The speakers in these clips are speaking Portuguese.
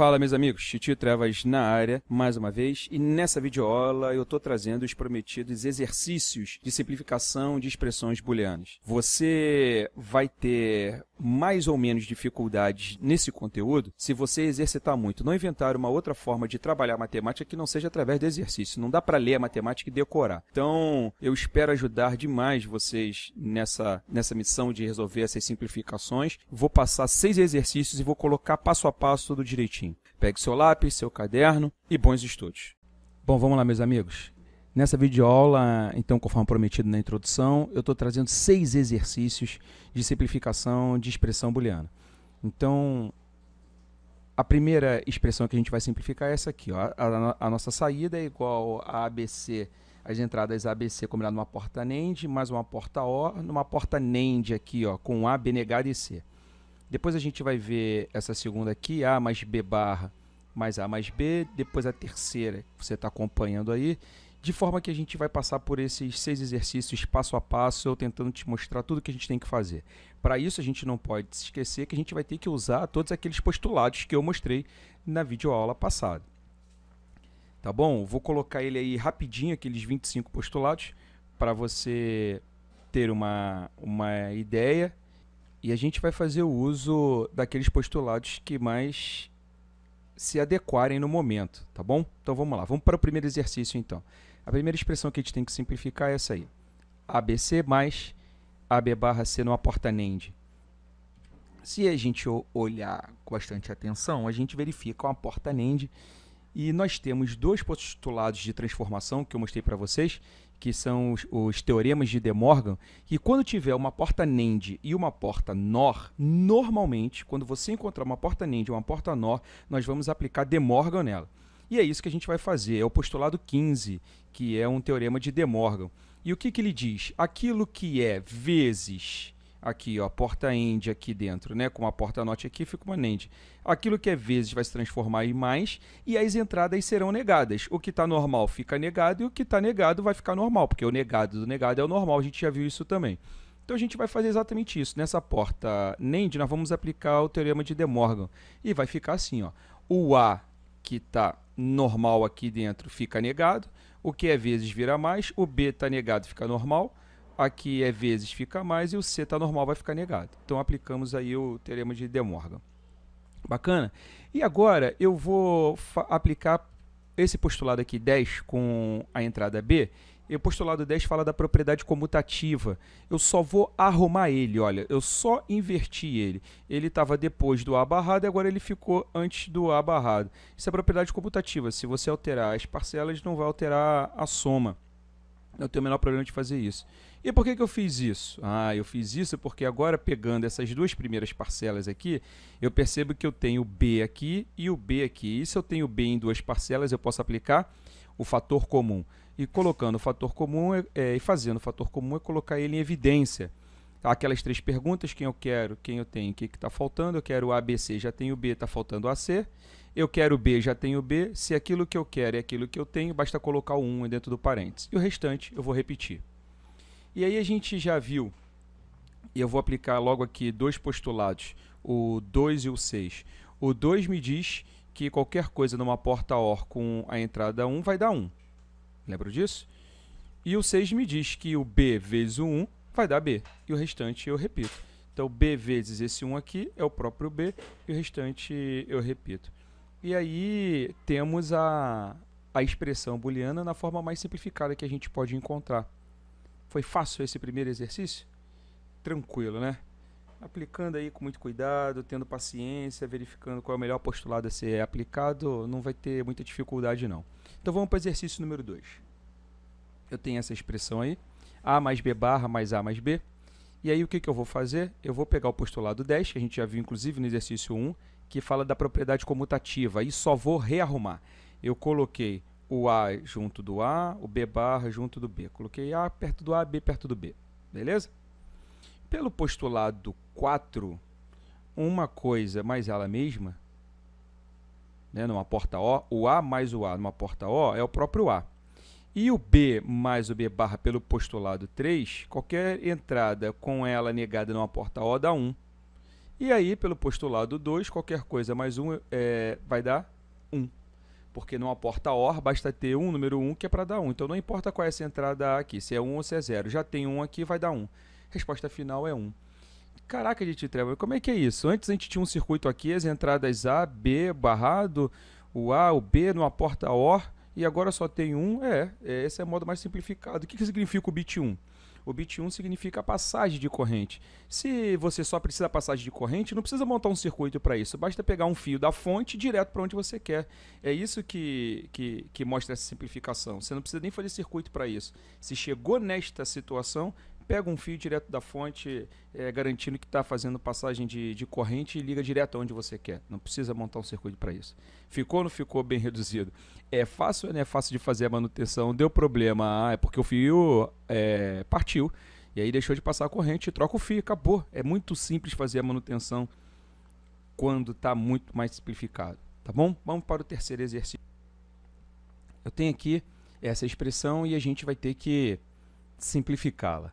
Fala, meus amigos, Titio Trevas na área, mais uma vez, e nessa videoaula eu estou trazendo os prometidos exercícios de simplificação de expressões booleanas. Você vai ter mais ou menos dificuldades nesse conteúdo se você exercitar muito. Não inventar uma outra forma de trabalhar matemática que não seja através do exercício. Não dá para ler a matemática e decorar. Então, eu espero ajudar demais vocês nessa, nessa missão de resolver essas simplificações. Vou passar seis exercícios e vou colocar passo a passo tudo direitinho. Pegue seu lápis, seu caderno e bons estudos. Bom, vamos lá, meus amigos. Nessa videoaula, então, conforme prometido na introdução, eu estou trazendo seis exercícios de simplificação de expressão booleana. Então, a primeira expressão que a gente vai simplificar é essa aqui. Ó. A, a, a nossa saída é igual a ABC, as entradas ABC combinadas numa porta NAND, mais uma porta O, numa porta NAND aqui, ó, com A, B negado e C. Depois a gente vai ver essa segunda aqui, A mais B barra mais A mais B, depois a terceira que você está acompanhando aí, de forma que a gente vai passar por esses seis exercícios passo a passo, eu tentando te mostrar tudo que a gente tem que fazer. Para isso, a gente não pode se esquecer que a gente vai ter que usar todos aqueles postulados que eu mostrei na videoaula passada. Tá bom? Vou colocar ele aí rapidinho, aqueles 25 postulados, para você ter uma, uma ideia e a gente vai fazer o uso daqueles postulados que mais se adequarem no momento, tá bom? Então vamos lá, vamos para o primeiro exercício então. A primeira expressão que a gente tem que simplificar é essa aí. ABC mais AB barra C porta NAND. Se a gente olhar com bastante atenção, a gente verifica uma porta NAND e nós temos dois postulados de transformação que eu mostrei para vocês que são os, os, teoremas de De Morgan, que quando tiver uma porta NAND e uma porta NOR, normalmente, quando você encontrar uma porta NAND e uma porta NOR, nós vamos aplicar De Morgan nela. E é isso que a gente vai fazer, é o postulado 15, que é um teorema de De Morgan. E o que, que ele diz? Aquilo que é vezes aqui, ó, porta end aqui dentro, né, com a porta note aqui, fica uma end. Aquilo que é vezes vai se transformar em mais e as entradas serão negadas. O que está normal fica negado e o que está negado vai ficar normal, porque o negado do negado é o normal, a gente já viu isso também. Então a gente vai fazer exatamente isso. Nessa porta NAND, nós vamos aplicar o teorema de De Morgan. E vai ficar assim, ó. O A que está normal aqui dentro fica negado, o que é vezes vira mais, o B está negado fica normal, Aqui é vezes fica mais e o C está normal, vai ficar negado. Então aplicamos aí o teorema de De Morgan. Bacana? E agora eu vou aplicar esse postulado aqui 10 com a entrada B. E o postulado 10 fala da propriedade comutativa. Eu só vou arrumar ele, olha, eu só inverti ele. Ele estava depois do A barrado e agora ele ficou antes do A barrado. Isso é propriedade comutativa. Se você alterar as parcelas, não vai alterar a soma. Eu tenho o menor problema de fazer isso. E por que, que eu fiz isso? Ah, eu fiz isso porque agora pegando essas duas primeiras parcelas aqui, eu percebo que eu tenho B aqui e o B aqui. E se eu tenho B em duas parcelas, eu posso aplicar o fator comum. E colocando o fator comum é, é, e fazendo o fator comum é colocar ele em evidência. Aquelas três perguntas, quem eu quero, quem eu tenho, o que está faltando. Eu quero o ABC, já tenho o B, está faltando o AC eu quero B, já tenho B. Se aquilo que eu quero é aquilo que eu tenho, basta colocar o 1 dentro do parênteses. E o restante eu vou repetir. E aí a gente já viu, e eu vou aplicar logo aqui dois postulados, o 2 e o 6. O 2 me diz que qualquer coisa numa porta OR com a entrada 1 vai dar 1. Lembra disso? E o 6 me diz que o B vezes o 1 vai dar B. E o restante eu repito. Então, B vezes esse 1 aqui é o próprio B e o restante eu repito. E aí temos a, a expressão booleana na forma mais simplificada que a gente pode encontrar. Foi fácil esse primeiro exercício? Tranquilo, né? Aplicando aí com muito cuidado, tendo paciência, verificando qual é o melhor postulado a ser aplicado, não vai ter muita dificuldade não. Então vamos para o exercício número 2. Eu tenho essa expressão aí, a mais b barra mais a mais b. E aí o que, que eu vou fazer? Eu vou pegar o postulado 10, que a gente já viu inclusive no exercício 1, que fala da propriedade comutativa. E só vou rearrumar. Eu coloquei o A junto do A, o B barra junto do B. Coloquei A perto do A, B perto do B. Beleza? Pelo postulado 4, uma coisa mais ela mesma, né, numa porta O, o A mais o A numa porta O é o próprio A. E o B mais o B barra pelo postulado 3, qualquer entrada com ela negada numa porta O dá 1. E aí, pelo postulado 2, qualquer coisa mais 1 um, é, vai dar 1. Um. Porque numa porta OR, basta ter um número 1 um, que é para dar 1. Um. Então não importa qual é essa entrada aqui, se é 1 um ou se é 0. Já tem 1 um aqui, vai dar 1. Um. Resposta final é 1. Um. Caraca, gente, Trevor, como é que é isso? Antes a gente tinha um circuito aqui, as entradas A, B, barrado, o A, o B, numa porta OR, e agora só tem um. É, é, esse é o modo mais simplificado. O que, que significa o bit 1? O bit 1 significa passagem de corrente. Se você só precisa passagem de corrente, não precisa montar um circuito para isso. Basta pegar um fio da fonte direto para onde você quer. É isso que, que, que mostra essa simplificação. Você não precisa nem fazer circuito para isso. Se chegou nesta situação, pega um fio direto da fonte, é, garantindo que está fazendo passagem de, de corrente e liga direto onde você quer. Não precisa montar um circuito para isso. Ficou ou não ficou bem reduzido? É fácil ou não é fácil de fazer a manutenção? Deu problema? Ah, é porque o fio é, partiu. E aí deixou de passar a corrente, troca o fio, acabou. É muito simples fazer a manutenção quando está muito mais simplificado. Tá bom? Vamos para o terceiro exercício. Eu tenho aqui essa expressão e a gente vai ter que simplificá-la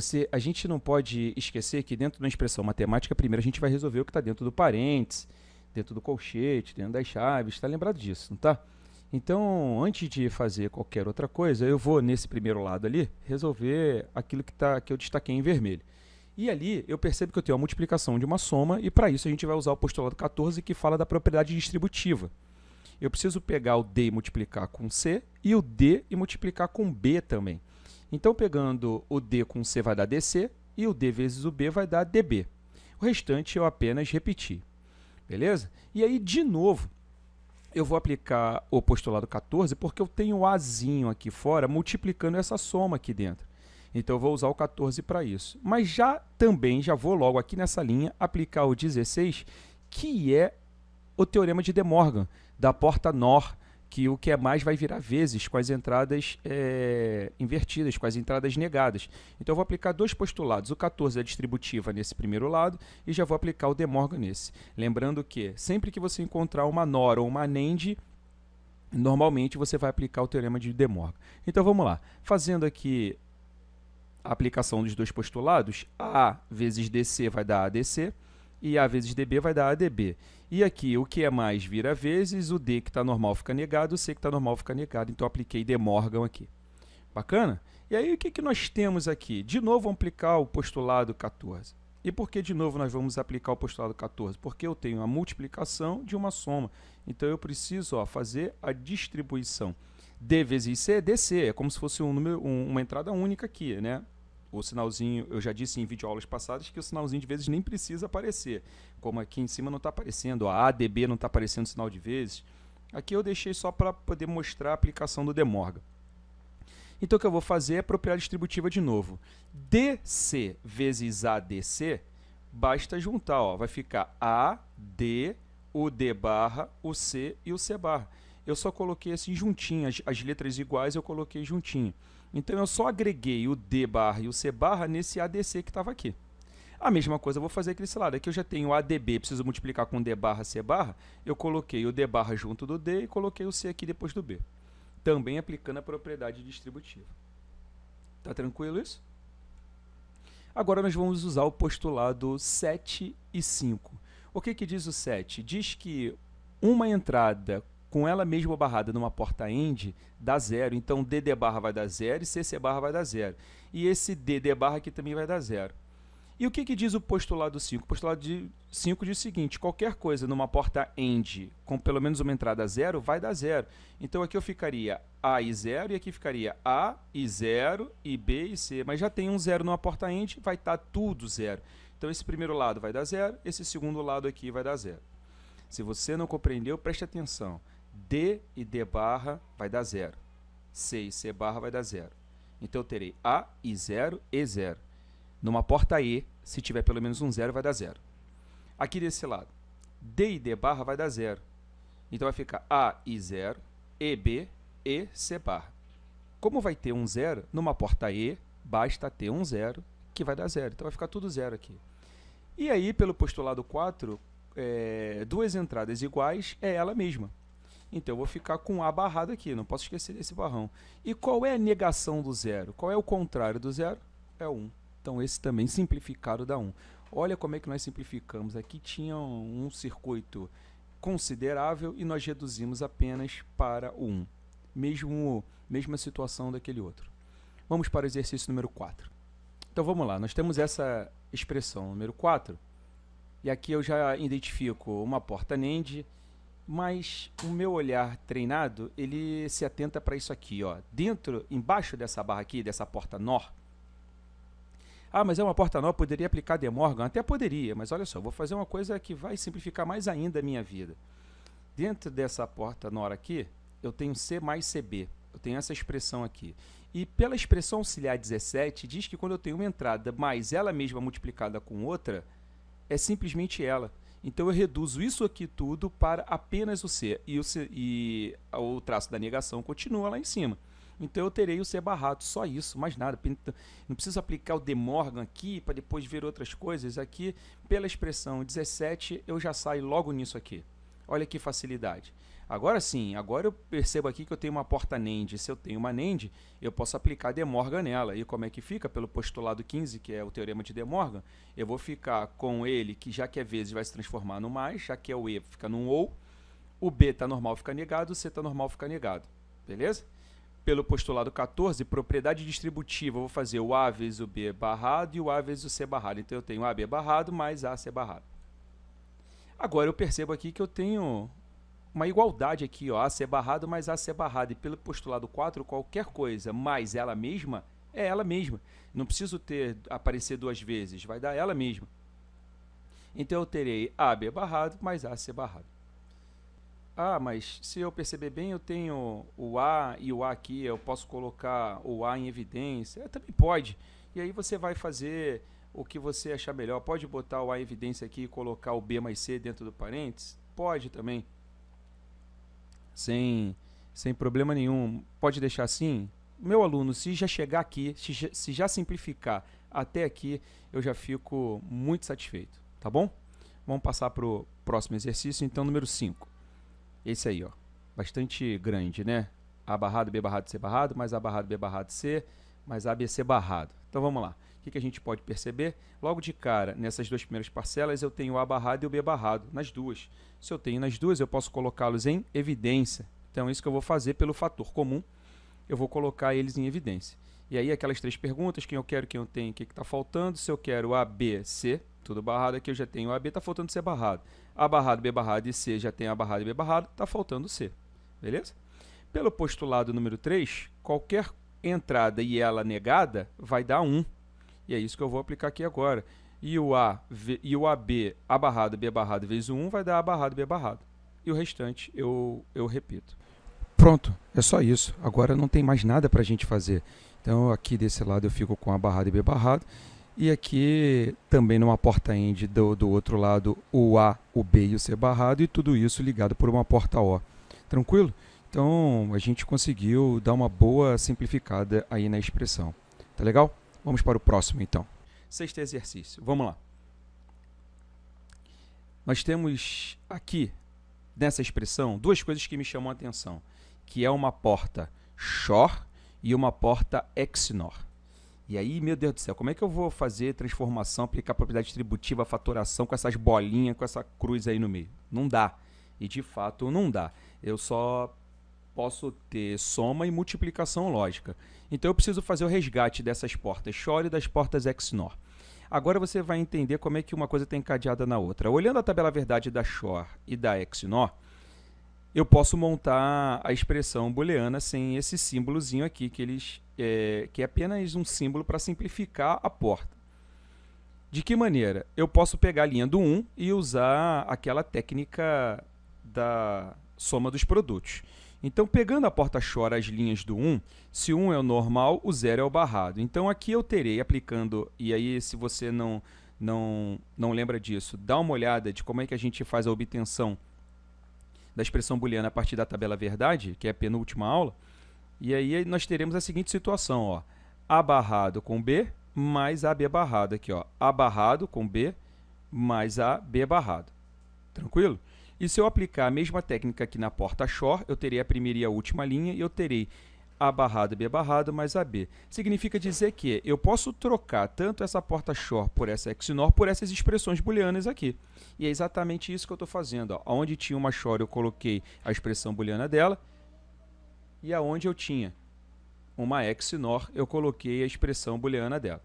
você, a gente não pode esquecer que dentro da expressão matemática, primeiro a gente vai resolver o que está dentro do parênteses, dentro do colchete, dentro das chaves, está lembrado disso, não tá? Então, antes de fazer qualquer outra coisa, eu vou nesse primeiro lado ali resolver aquilo que, tá, que eu destaquei em vermelho. E ali eu percebo que eu tenho a multiplicação de uma soma, e para isso a gente vai usar o postulado 14 que fala da propriedade distributiva. Eu preciso pegar o D e multiplicar com C, e o D e multiplicar com B também. Então, pegando o D com C vai dar DC e o D vezes o B vai dar DB. O restante eu apenas repeti. Beleza? E aí, de novo, eu vou aplicar o postulado 14 porque eu tenho o Azinho aqui fora multiplicando essa soma aqui dentro. Então, eu vou usar o 14 para isso. Mas já também, já vou logo aqui nessa linha aplicar o 16, que é o teorema de De Morgan, da porta NOR, que o que é mais vai virar vezes com as entradas é, invertidas, com as entradas negadas. Então eu vou aplicar dois postulados, o 14 é distributiva nesse primeiro lado e já vou aplicar o De Morgan nesse. Lembrando que sempre que você encontrar uma NOR ou uma NAND, normalmente você vai aplicar o teorema de De Morgan. Então vamos lá, fazendo aqui a aplicação dos dois postulados, A vezes DC vai dar ADC e A vezes DB vai dar ADB. E aqui, o que é mais vira vezes, o D que está normal fica negado, o C que está normal fica negado. Então, apliquei De Morgan aqui. Bacana? E aí, o que, que nós temos aqui? De novo, vamos aplicar o postulado 14. E por que, de novo, nós vamos aplicar o postulado 14? Porque eu tenho a multiplicação de uma soma. Então, eu preciso ó, fazer a distribuição. D vezes C, é DC. É como se fosse um número, um, uma entrada única aqui, né? O sinalzinho, eu já disse em videoaulas passadas que o sinalzinho de vezes nem precisa aparecer. Como aqui em cima não está aparecendo, a ADB não está aparecendo sinal de vezes. Aqui eu deixei só para poder mostrar a aplicação do demorga Então o que eu vou fazer é propriedade distributiva de novo. DC vezes ADC, basta juntar, ó, vai ficar A, D, o D barra, o C e o C barra. Eu só coloquei assim juntinho, as, as letras iguais eu coloquei juntinho. Então eu só agreguei o D barra e o C barra nesse ADC que estava aqui. A mesma coisa eu vou fazer aqui desse lado. Aqui eu já tenho ADB, preciso multiplicar com D barra C barra. Eu coloquei o D barra junto do D e coloquei o C aqui depois do B. Também aplicando a propriedade distributiva. Tá tranquilo isso? Agora nós vamos usar o postulado 7 e 5. O que, que diz o 7? Diz que uma entrada com ela mesma barrada numa porta end, dá zero. Então DD barra vai dar zero e CC barra vai dar zero. E esse DD barra aqui também vai dar zero. E o que, que diz o postulado 5? O postulado 5 diz o seguinte: qualquer coisa numa porta end com pelo menos uma entrada zero vai dar zero. Então aqui eu ficaria A e zero, e aqui ficaria A e zero, e B e C. Mas já tem um zero numa porta end, vai estar tá tudo zero. Então esse primeiro lado vai dar zero, esse segundo lado aqui vai dar zero. Se você não compreendeu, preste atenção. D e D barra vai dar zero. C e C barra vai dar zero. Então eu terei A e 0 e 0. Numa porta E, se tiver pelo menos um zero, vai dar zero. Aqui desse lado, D e D barra vai dar zero. Então vai ficar A e 0, EB e C barra. Como vai ter um zero, numa porta E, basta ter um zero, que vai dar zero. Então vai ficar tudo zero aqui. E aí, pelo postulado 4, é, eh, duas entradas iguais é ela mesma. Então eu vou ficar com A barrado aqui, não posso esquecer desse barrão. E qual é a negação do zero? Qual é o contrário do zero? É o 1. Então esse também simplificado dá 1. Olha como é que nós simplificamos. Aqui tinha um circuito considerável e nós reduzimos apenas para o 1. Mesmo, mesma situação daquele outro. Vamos para o exercício número 4. Então vamos lá, nós temos essa expressão número 4. E aqui eu já identifico uma porta NAND mas o meu olhar treinado, ele se atenta para isso aqui, ó. Dentro, embaixo dessa barra aqui, dessa porta NOR. Ah, mas é uma porta NOR, poderia aplicar demorgan Até poderia, mas olha só, vou fazer uma coisa que vai simplificar mais ainda a minha vida. Dentro dessa porta NOR aqui, eu tenho C mais CB. Eu tenho essa expressão aqui. E pela expressão auxiliar 17, diz que quando eu tenho uma entrada mais ela mesma multiplicada com outra, é simplesmente ela. Então eu reduzo isso aqui tudo para apenas o C. E o, C, e o traço da negação continua lá em cima. Então eu terei o C barrado, só isso, mais nada. Então, não preciso aplicar o De Morgan aqui para depois ver outras coisas. Aqui, pela expressão 17, eu já saio logo nisso aqui. Olha que facilidade. Agora sim, agora eu percebo aqui que eu tenho uma porta NAND. Se eu tenho uma NAND, eu posso aplicar De Morgan nela. E como é que fica? Pelo postulado 15, que é o teorema de De Morgan, eu vou ficar com ele, que já que é vezes vai se transformar no mais, já que é o E, fica num ou. O B está normal, fica negado. O C está normal, fica negado. Beleza? Pelo postulado 14, propriedade distributiva, eu vou fazer o A vezes o B barrado e o A vezes o C barrado. Então eu tenho AB barrado mais AC barrado. Agora eu percebo aqui que eu tenho uma igualdade aqui, ó, a ser barrado mais a ser barrado. E pelo postulado 4, qualquer coisa mais ela mesma é ela mesma. Não preciso ter aparecer duas vezes, vai dar ela mesma. Então eu terei AB barrado mais a ser barrado. Ah, mas se eu perceber bem, eu tenho o A e o A aqui, eu posso colocar o A em evidência. É, também pode. E aí você vai fazer o que você achar melhor. Pode botar o A em evidência aqui e colocar o B mais C dentro do parênteses? Pode também sem, sem problema nenhum. Pode deixar assim? Meu aluno, se já chegar aqui, se, se já simplificar até aqui, eu já fico muito satisfeito, tá bom? Vamos passar para o próximo exercício, então, número 5. Esse aí, ó. Bastante grande, né? A barrado, B barrado, C barrado, mais A barrado, B barrado, C, mas ABC barrado. Então vamos lá. O que, que a gente pode perceber? Logo de cara, nessas duas primeiras parcelas, eu tenho o A barrado e o B barrado, nas duas. Se eu tenho nas duas, eu posso colocá-los em evidência. Então, isso que eu vou fazer pelo fator comum, eu vou colocar eles em evidência. E aí, aquelas três perguntas, quem eu quero, quem eu tenho, o que está faltando. Se eu quero A, B, C, tudo barrado aqui, eu já tenho A, B, está faltando C barrado. A barrado, B barrado e C, já tem A barrado e B barrado, está faltando C. Beleza? Pelo postulado número 3, qualquer entrada e ela negada, vai dar 1. E é isso que eu vou aplicar aqui agora. E o, a, v, e o AB, A barrado, B barrado vezes 1 vai dar A barrado, B barrado. E o restante eu, eu repito. Pronto, é só isso. Agora não tem mais nada para a gente fazer. Então aqui desse lado eu fico com A barrado e B barrado. E aqui também numa porta end do, do outro lado o A, o B e o C barrado. E tudo isso ligado por uma porta O. Tranquilo? Então, a gente conseguiu dar uma boa simplificada aí na expressão. Tá legal? Vamos para o próximo, então. Sexto exercício. Vamos lá. Nós temos aqui, nessa expressão, duas coisas que me chamam a atenção, que é uma porta XOR e uma porta exnor. E aí, meu Deus do céu, como é que eu vou fazer transformação, aplicar propriedade distributiva, fatoração com essas bolinhas, com essa cruz aí no meio? Não dá. E de fato, não dá. Eu só posso ter soma e multiplicação lógica. Então eu preciso fazer o resgate dessas portas Shor e das portas XNOR. Agora você vai entender como é que uma coisa está encadeada na outra. Olhando a tabela verdade da Shor e da XNOR, eu posso montar a expressão booleana sem esse símbolozinho aqui, que, eles, é, que é apenas um símbolo para simplificar a porta. De que maneira? Eu posso pegar a linha do 1 e usar aquela técnica da soma dos produtos. Então, pegando a porta chora as linhas do 1, se 1 é o normal, o 0 é o barrado. Então, aqui eu terei aplicando, e aí se você não, não, não lembra disso, dá uma olhada de como é que a gente faz a obtenção da expressão booleana a partir da tabela verdade, que é a penúltima aula. E aí nós teremos a seguinte situação, ó. A barrado com B mais AB barrado aqui, ó. A barrado com B mais AB barrado. Tranquilo? E se eu aplicar a mesma técnica aqui na porta shore, eu terei a primeira e a última linha e eu terei a barrado B barrado mais AB. Significa dizer que eu posso trocar tanto essa porta shore por essa XNOR por essas expressões booleanas aqui. E é exatamente isso que eu estou fazendo. Ó. Onde tinha uma shore eu coloquei a expressão booleana dela e aonde eu tinha uma XNOR eu coloquei a expressão booleana dela.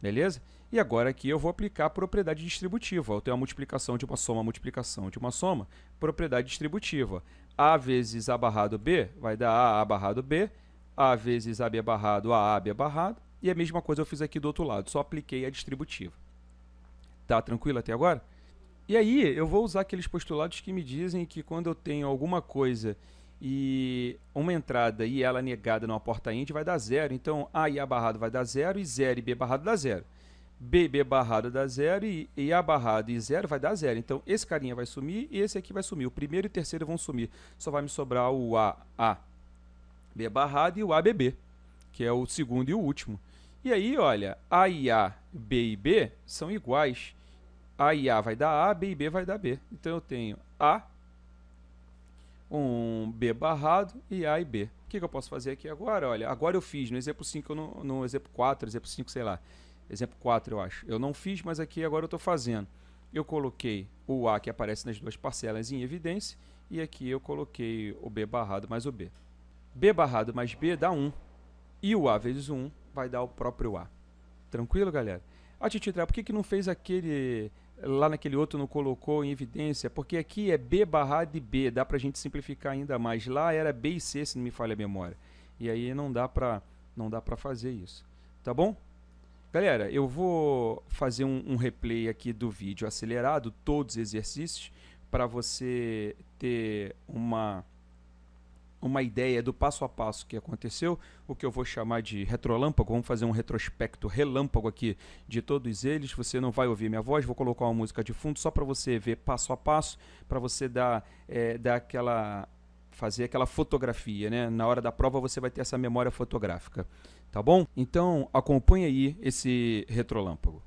Beleza? E agora aqui eu vou aplicar a propriedade distributiva. Eu tenho a multiplicação de uma soma, multiplicação de uma soma, propriedade distributiva. A vezes A barrado B vai dar A, A barrado B, A vezes AB barrado A, AB barrado, e a mesma coisa eu fiz aqui do outro lado, só apliquei a distributiva. Tá tranquilo até agora? E aí eu vou usar aqueles postulados que me dizem que quando eu tenho alguma coisa e uma entrada e ela é negada numa porta int vai dar zero. Então A e A barrado vai dar zero e zero e B barrado dá zero. BB barrado dá zero e, e A barrado e zero vai dar zero. Então esse carinha vai sumir e esse aqui vai sumir. O primeiro e o terceiro vão sumir. Só vai me sobrar o a B barrado e o ABB, que é o segundo e o último. E aí, olha, A e A, B e B são iguais. A e A vai dar A, B e B vai dar B. Então eu tenho A, um B barrado e A e B. O que, que eu posso fazer aqui agora? Olha, agora eu fiz no exemplo 5, no, no exemplo 4, exemplo 5, sei lá exemplo 4, eu acho. Eu não fiz, mas aqui agora eu estou fazendo. Eu coloquei o A que aparece nas duas parcelas em evidência e aqui eu coloquei o B barrado mais o B. B barrado mais B dá 1 e o A vezes 1 vai dar o próprio A. Tranquilo, galera? Ah, Tititrar, por que, que não fez aquele... Lá naquele outro não colocou em evidência? Porque aqui é B barrado e B, dá para a gente simplificar ainda mais. Lá era B e C, se não me falha a memória. E aí não dá para não dá para fazer isso. Tá bom? Galera, eu vou fazer um, um replay aqui do vídeo acelerado, todos os exercícios, para você ter uma, uma ideia do passo a passo que aconteceu, o que eu vou chamar de retrolâmpago, vamos fazer um retrospecto relâmpago aqui de todos eles. Você não vai ouvir minha voz, vou colocar uma música de fundo só para você ver passo a passo, para você dar, é, dar aquela fazer aquela fotografia, né? Na hora da prova você vai ter essa memória fotográfica tá bom? Então acompanha aí esse retrolâmpago.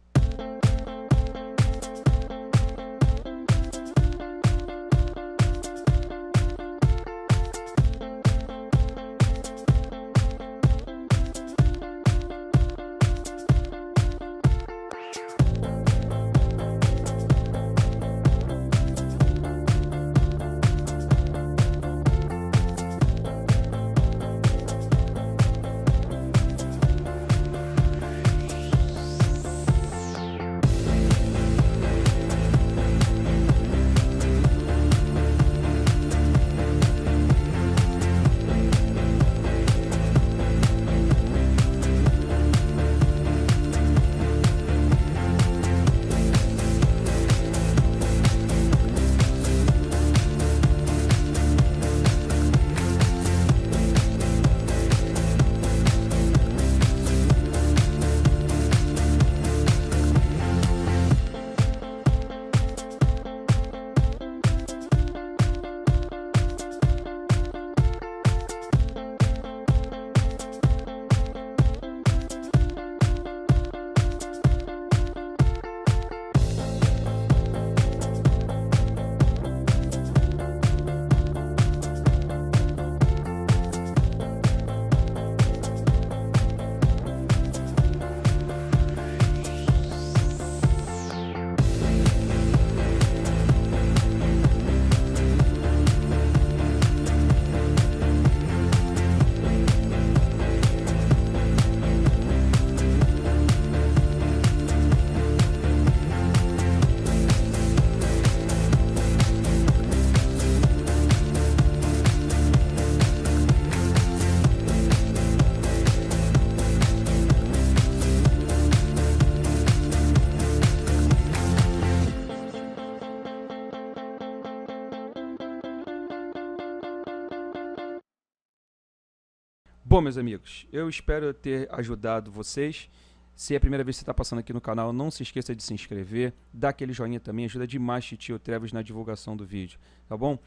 Bom, meus amigos, eu espero ter ajudado vocês. Se é a primeira vez que você está passando aqui no canal, não se esqueça de se inscrever, dá aquele joinha também, ajuda demais Titio Trevas na divulgação do vídeo, tá bom?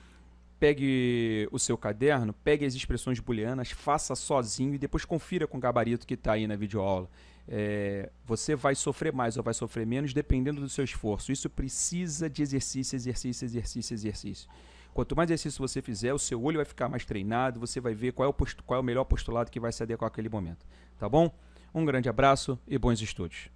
Pegue o seu caderno, pegue as expressões booleanas, faça sozinho e depois confira com o gabarito que está aí na videoaula. É, você vai sofrer mais ou vai sofrer menos dependendo do seu esforço. Isso precisa de exercício, exercício, exercício, exercício. Quanto mais exercício você fizer, o seu olho vai ficar mais treinado, você vai ver qual é o, qual é o melhor postulado que vai se adequar àquele momento. Tá bom? Um grande abraço e bons estudos.